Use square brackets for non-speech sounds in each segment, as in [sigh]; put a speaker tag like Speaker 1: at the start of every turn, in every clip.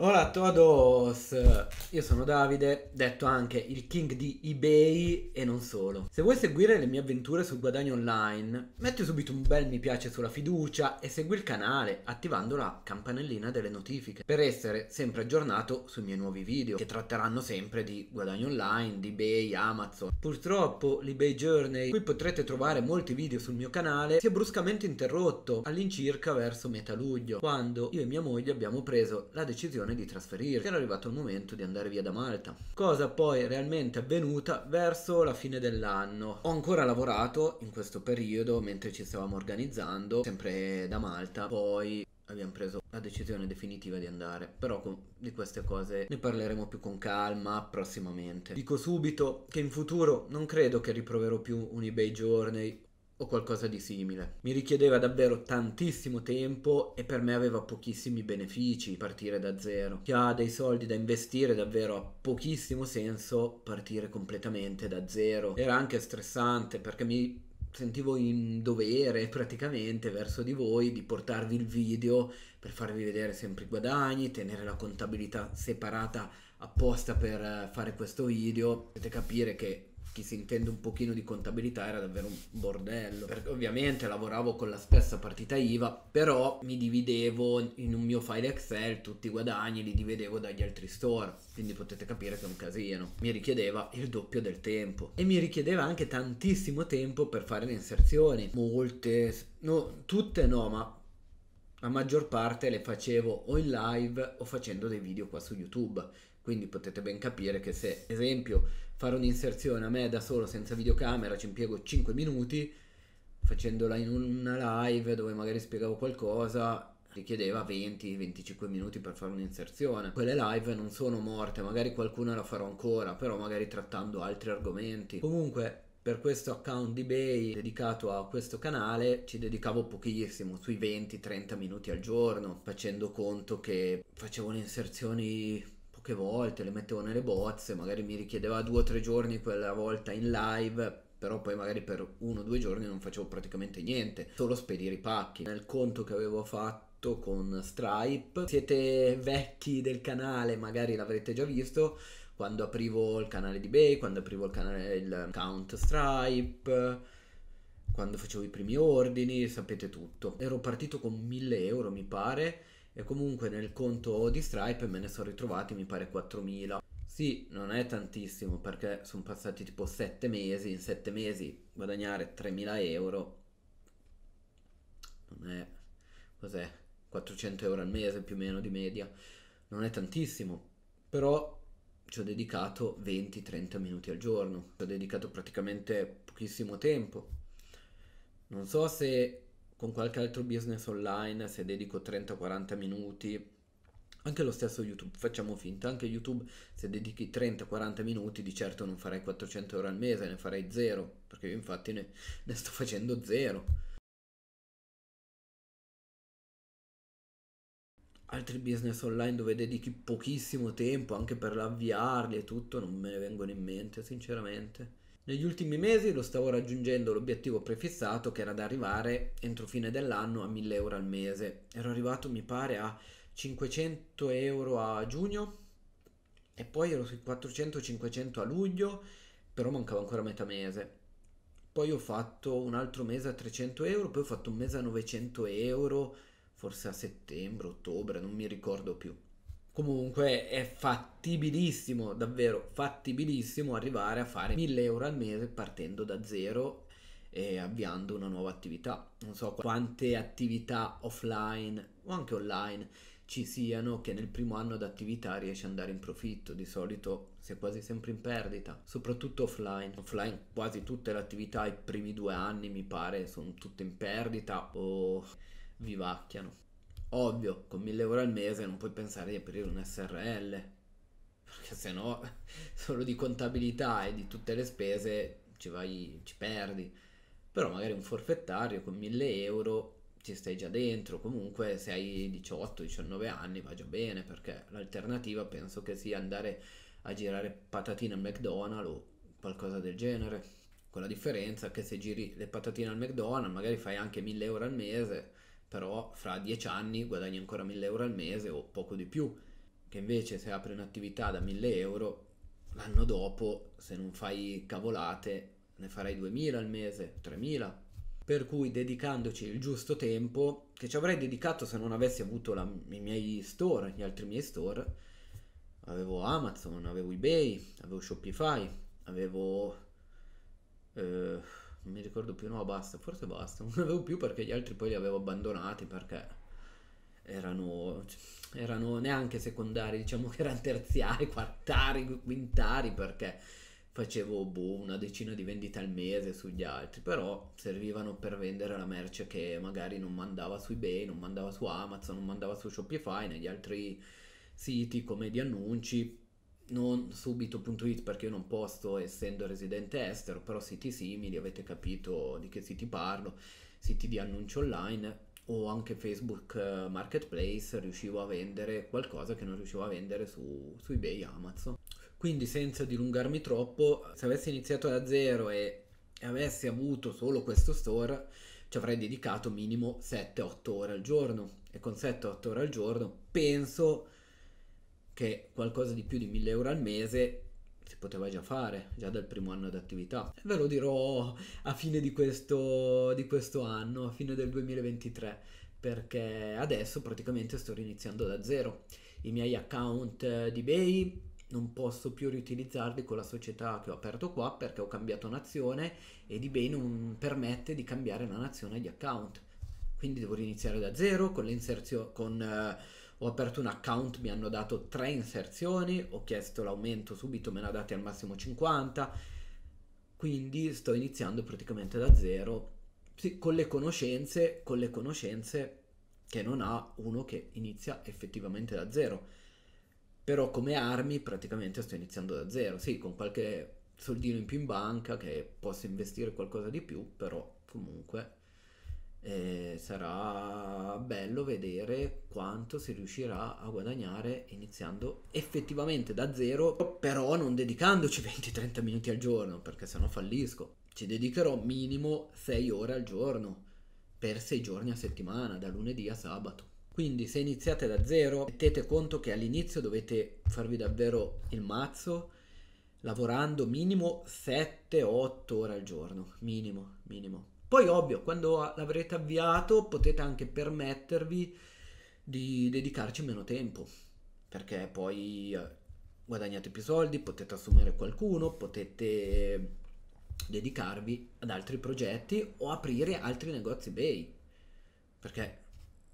Speaker 1: Hola todos, io sono Davide, detto anche il king di eBay e non solo. Se vuoi seguire le mie avventure sul guadagno online, metti subito un bel mi piace sulla fiducia e segui il canale attivando la campanellina delle notifiche per essere sempre aggiornato sui miei nuovi video che tratteranno sempre di guadagno online, di eBay, Amazon. Purtroppo l'eBay Journey, qui potrete trovare molti video sul mio canale, si è bruscamente interrotto all'incirca verso metà luglio, quando io e mia moglie abbiamo preso la decisione decisione di trasferirsi. Era arrivato il momento di andare via da Malta. Cosa poi realmente avvenuta verso la fine dell'anno. Ho ancora lavorato in questo periodo mentre ci stavamo organizzando, sempre da Malta. Poi abbiamo preso la decisione definitiva di andare. Però di queste cose ne parleremo più con calma prossimamente. Dico subito che in futuro non credo che riproverò più un eBay Journey o qualcosa di simile. Mi richiedeva davvero tantissimo tempo e per me aveva pochissimi benefici partire da zero. Chi ha dei soldi da investire davvero ha pochissimo senso partire completamente da zero. Era anche stressante perché mi sentivo in dovere praticamente verso di voi di portarvi il video per farvi vedere sempre i guadagni, tenere la contabilità separata apposta per fare questo video. Potete capire che chi si intende un pochino di contabilità era davvero un bordello, perché ovviamente lavoravo con la stessa partita IVA, però mi dividevo in un mio file Excel tutti i guadagni, li dividevo dagli altri store, quindi potete capire che è un casino. Mi richiedeva il doppio del tempo e mi richiedeva anche tantissimo tempo per fare le inserzioni, molte, no, tutte no, ma la maggior parte le facevo o in live o facendo dei video qua su YouTube. Quindi potete ben capire che se, esempio, fare un'inserzione a me da solo senza videocamera ci impiego 5 minuti facendola in una live dove magari spiegavo qualcosa richiedeva 20-25 minuti per fare un'inserzione. Quelle live non sono morte, magari qualcuna la farò ancora, però magari trattando altri argomenti. Comunque per questo account di eBay dedicato a questo canale ci dedicavo pochissimo, sui 20-30 minuti al giorno, facendo conto che facevo le inserzioni poche volte, le mettevo nelle bozze, magari mi richiedeva due o tre giorni quella volta in live, però poi magari per uno o due giorni non facevo praticamente niente, solo spedire i pacchi. Nel conto che avevo fatto con Stripe, siete vecchi del canale, magari l'avrete già visto, quando aprivo il canale di Bay quando aprivo il canale il account Stripe, quando facevo i primi ordini, sapete tutto. Ero partito con 1000 euro mi pare e comunque nel conto di Stripe me ne sono ritrovati mi pare 4.000. Sì, non è tantissimo perché sono passati tipo 7 mesi, in 7 mesi guadagnare 3.000 euro non è, cos'è, 400 euro al mese più o meno di media, non è tantissimo, però ci ho dedicato 20-30 minuti al giorno, ci ho dedicato praticamente pochissimo tempo. Non so se con qualche altro business online, se dedico 30-40 minuti, anche lo stesso YouTube, facciamo finta, anche YouTube se dedichi 30-40 minuti di certo non farei 400 euro al mese, ne farei zero, perché io infatti ne, ne sto facendo zero. Altri business online dove dedichi pochissimo tempo anche per avviarli e tutto non me ne vengono in mente, sinceramente. Negli ultimi mesi lo stavo raggiungendo l'obiettivo prefissato che era da arrivare entro fine dell'anno a 1000 euro al mese. Ero arrivato mi pare a 500 euro a giugno e poi ero sui 400-500 a luglio, però mancava ancora metà mese. Poi ho fatto un altro mese a 300 euro, poi ho fatto un mese a 900 euro, forse a settembre, ottobre, non mi ricordo più comunque è fattibilissimo, davvero fattibilissimo arrivare a fare 1000 euro al mese partendo da zero e avviando una nuova attività. Non so quante attività offline o anche online ci siano che nel primo anno d'attività riesci ad andare in profitto, di solito si è quasi sempre in perdita, soprattutto offline. Offline quasi tutte le attività i primi due anni mi pare sono tutte in perdita o vivacchiano. Ovvio, con 1000 euro al mese non puoi pensare di aprire un SRL, perché se no [laughs] solo di contabilità e di tutte le spese ci, vai, ci perdi. Però magari un forfettario con 1000 euro ci stai già dentro, comunque se hai 18-19 anni va già bene, perché l'alternativa penso che sia andare a girare patatine al McDonald's o qualcosa del genere, con la differenza che se giri le patatine al McDonald's magari fai anche 1000 euro al mese però fra dieci anni guadagni ancora 1000 euro al mese o poco di più, che invece se apri un'attività da 1000 euro, l'anno dopo se non fai cavolate ne farai 2000 al mese, 3000. Per cui dedicandoci il giusto tempo, che ci avrei dedicato se non avessi avuto la, i miei store, gli altri miei store, avevo Amazon, avevo eBay, avevo Shopify, avevo... Eh, non mi ricordo più, no basta, forse basta, [laughs] non ne avevo più perché gli altri poi li avevo abbandonati perché erano, cioè, erano neanche secondari, diciamo che erano terziari, quartari, quintari perché facevo boh, una decina di vendite al mese sugli altri, però servivano per vendere la merce che magari non mandava su eBay, non mandava su Amazon, non mandava su Shopify, negli altri siti come di annunci non subito.it perché io non posto essendo residente estero, però siti simili, avete capito di che siti parlo, siti di annuncio online o anche Facebook eh, Marketplace riuscivo a vendere qualcosa che non riuscivo a vendere su, su eBay Amazon. Quindi senza dilungarmi troppo, se avessi iniziato da zero e avessi avuto solo questo store, ci avrei dedicato minimo 7-8 ore al giorno e con 7-8 ore al giorno penso che qualcosa di più di 1000 euro al mese si poteva già fare, già dal primo anno d'attività. Ve lo dirò a fine di questo, di questo anno, a fine del 2023, perché adesso praticamente sto riniziando da zero. I miei account di eBay non posso più riutilizzarli con la società che ho aperto qua perché ho cambiato nazione ed eBay non permette di cambiare la nazione di account. Quindi devo riniziare da zero con l'inserzione con... Uh, ho aperto un account, mi hanno dato tre inserzioni, ho chiesto l'aumento subito, me ne ha dati al massimo 50, quindi sto iniziando praticamente da zero, sì, con le conoscenze, con le conoscenze che non ha uno che inizia effettivamente da zero. Però come armi praticamente sto iniziando da zero, sì, con qualche soldino in più in banca che posso investire qualcosa di più, però comunque eh, sarà bello vedere quanto si riuscirà a guadagnare iniziando effettivamente da zero, però non dedicandoci 20-30 [laughs] minuti al giorno, perché sennò fallisco. Ci dedicherò minimo 6 ore al giorno, per 6 giorni a settimana, da lunedì a sabato. Quindi se iniziate da zero, mettete conto che all'inizio dovete farvi davvero il mazzo, lavorando minimo 7-8 ore al giorno, minimo, minimo poi ovvio, quando l'avrete avviato potete anche permettervi di dedicarci meno tempo, perché poi eh, guadagnate più soldi, potete assumere qualcuno, potete dedicarvi ad altri progetti o aprire altri negozi eBay. Perché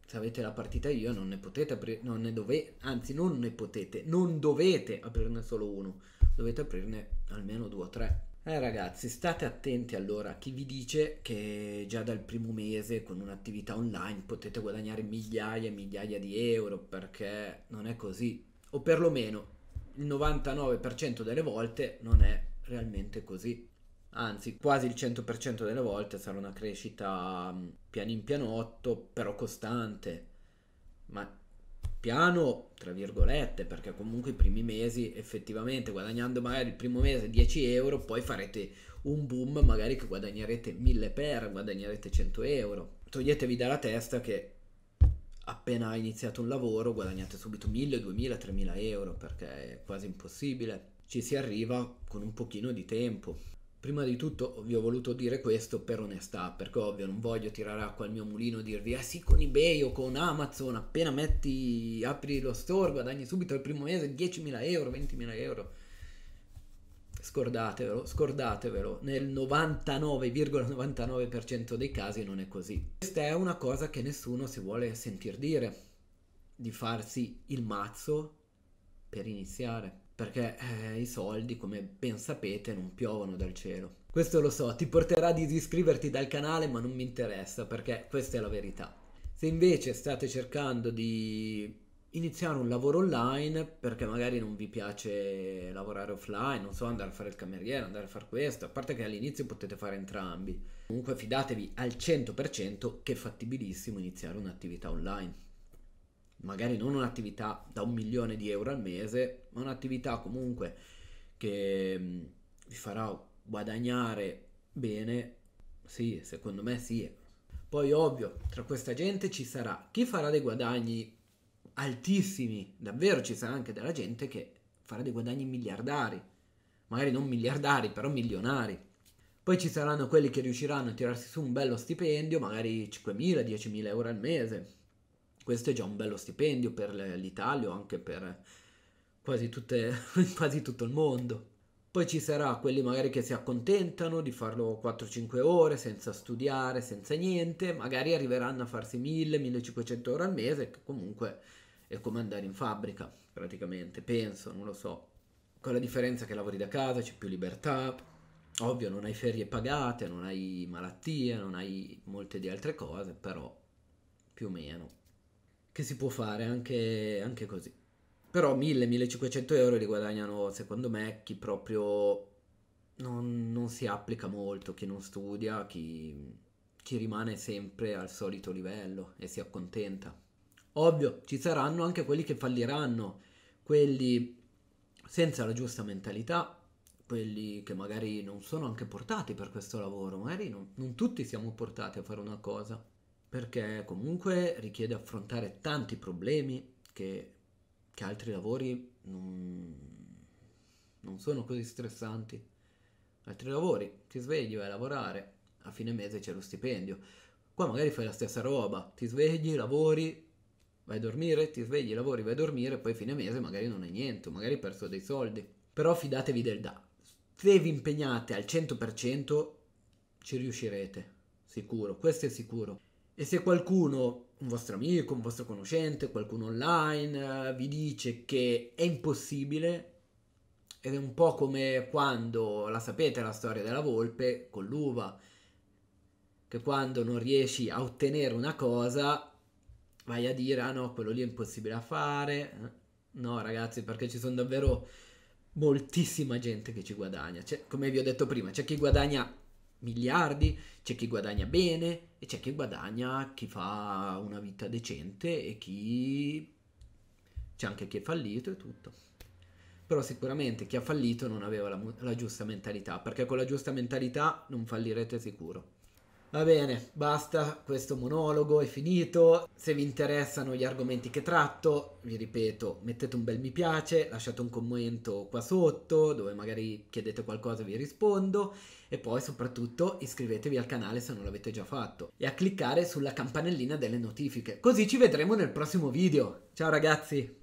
Speaker 1: se avete la partita io non ne potete aprire, non ne dovete, anzi non ne potete, non dovete aprirne solo uno, dovete aprirne almeno due o tre. Eh ragazzi, state attenti allora a chi vi dice che già dal primo mese con un'attività online potete guadagnare migliaia e migliaia di euro perché non è così, o perlomeno il 99% delle volte non è realmente così. Anzi, quasi il 100% delle volte sarà una crescita mm, pian in pianotto, però costante. Ma piano tra virgolette perché comunque i primi mesi effettivamente guadagnando magari il primo mese 10 euro poi farete un boom magari che guadagnerete 1000 per guadagnerete 100 euro toglietevi dalla testa che appena iniziato un lavoro guadagnate subito 1000 2000 3000 euro perché è quasi impossibile ci si arriva con un pochino di tempo Prima di tutto vi ho voluto dire questo per onestà, perché ovvio non voglio tirare acqua al mio mulino e dirvi ah sì con eBay o con Amazon appena metti, apri lo store guadagni subito il primo mese 10.000 euro, 20.000 euro. Scordatevelo, scordatevelo, nel 99,99% ,99 dei casi non è così. Questa è una cosa che nessuno si vuole sentir dire, di farsi il mazzo per iniziare perché eh, i soldi, come ben sapete, non piovono dal cielo. Questo lo so, ti porterà a disiscriverti dal canale, ma non mi interessa perché questa è la verità. Se invece state cercando di iniziare un lavoro online perché magari non vi piace lavorare offline, non so, andare a fare il cameriere, andare a fare questo, a parte che all'inizio potete fare entrambi. Comunque fidatevi al 100% che è fattibilissimo iniziare un'attività online magari non un'attività da un milione di euro al mese, ma un'attività comunque che mm, vi farà guadagnare bene, sì, secondo me sì. Poi ovvio, tra questa gente ci sarà chi farà dei guadagni altissimi, davvero ci sarà anche della gente che farà dei guadagni miliardari, magari non miliardari, però milionari. Poi ci saranno quelli che riusciranno a tirarsi su un bello stipendio, magari 5.000-10.000 euro al mese, questo è già un bello stipendio per l'Italia o anche per quasi, tutte, [laughs] quasi tutto il mondo. Poi ci sarà quelli magari che si accontentano di farlo 4-5 ore senza studiare, senza niente, magari arriveranno a farsi 1000-1500 ore al mese, che comunque è come andare in fabbrica praticamente, penso, non lo so. Con la differenza che lavori da casa, c'è più libertà, ovvio non hai ferie pagate, non hai malattie, non hai molte di altre cose, però più o meno che si può fare anche, anche così. Però 1000-1500 euro li guadagnano, secondo me, chi proprio non, non, si applica molto, chi non studia, chi, chi rimane sempre al solito livello e si accontenta. Ovvio, ci saranno anche quelli che falliranno, quelli senza la giusta mentalità, quelli che magari non sono anche portati per questo lavoro, magari non, non tutti siamo portati a fare una cosa perché comunque richiede affrontare tanti problemi che, che altri lavori non, non, sono così stressanti. Altri lavori, ti svegli, vai a lavorare, a fine mese c'è lo stipendio. Qua magari fai la stessa roba, ti svegli, lavori, vai a dormire, ti svegli, lavori, vai a dormire, poi a fine mese magari non hai niente, magari hai perso dei soldi. Però fidatevi del da. Se vi impegnate al 100% ci riuscirete, sicuro, questo è sicuro. E se qualcuno, un vostro amico, un vostro conoscente, qualcuno online, eh, vi dice che è impossibile, ed è un po' come quando la sapete la storia della volpe con l'uva, che quando non riesci a ottenere una cosa vai a dire ah no, quello lì è impossibile da fare. No ragazzi, perché ci sono davvero moltissima gente che ci guadagna. Cioè, come vi ho detto prima, c'è chi guadagna miliardi, c'è chi guadagna bene e c'è chi guadagna chi fa una vita decente e chi c'è anche chi è fallito e tutto. Però sicuramente chi ha fallito non aveva la, la giusta mentalità, perché con la giusta mentalità non fallirete sicuro. Va bene, basta, questo monologo è finito. Se vi interessano gli argomenti che tratto, vi ripeto, mettete un bel mi piace, lasciate un commento qua sotto dove magari chiedete qualcosa e vi rispondo e poi soprattutto iscrivetevi al canale se non l'avete già fatto e a cliccare sulla campanellina delle notifiche. Così ci vedremo nel prossimo video. Ciao ragazzi!